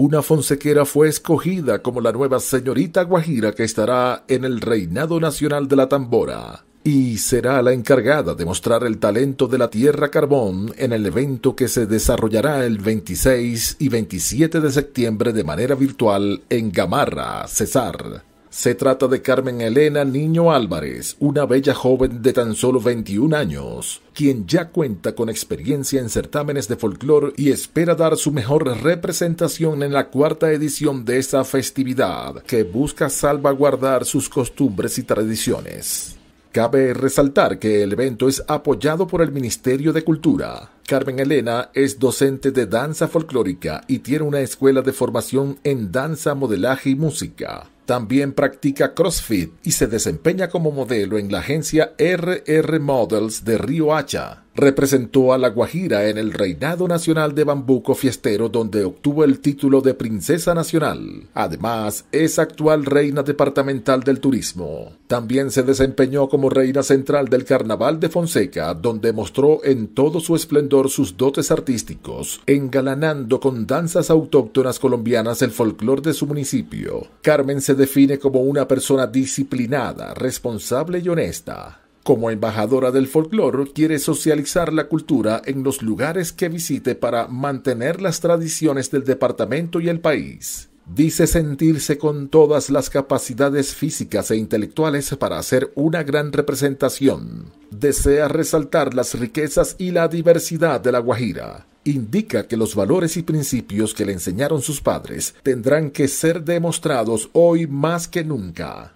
Una fonsequera fue escogida como la nueva señorita Guajira que estará en el Reinado Nacional de la Tambora y será la encargada de mostrar el talento de la Tierra Carbón en el evento que se desarrollará el 26 y 27 de septiembre de manera virtual en Gamarra, Cesar. Se trata de Carmen Elena Niño Álvarez, una bella joven de tan solo 21 años, quien ya cuenta con experiencia en certámenes de folclore y espera dar su mejor representación en la cuarta edición de esa festividad que busca salvaguardar sus costumbres y tradiciones. Cabe resaltar que el evento es apoyado por el Ministerio de Cultura. Carmen Elena es docente de danza folclórica y tiene una escuela de formación en danza, modelaje y música. También practica CrossFit y se desempeña como modelo en la agencia RR Models de Río Hacha. Representó a La Guajira en el Reinado Nacional de Bambuco Fiestero donde obtuvo el título de Princesa Nacional. Además, es actual Reina Departamental del Turismo. También se desempeñó como Reina Central del Carnaval de Fonseca donde mostró en todo su esplendor sus dotes artísticos, engalanando con danzas autóctonas colombianas el folclor de su municipio. Carmen se define como una persona disciplinada, responsable y honesta. Como embajadora del folclore, quiere socializar la cultura en los lugares que visite para mantener las tradiciones del departamento y el país. Dice sentirse con todas las capacidades físicas e intelectuales para hacer una gran representación. Desea resaltar las riquezas y la diversidad de la Guajira. Indica que los valores y principios que le enseñaron sus padres tendrán que ser demostrados hoy más que nunca.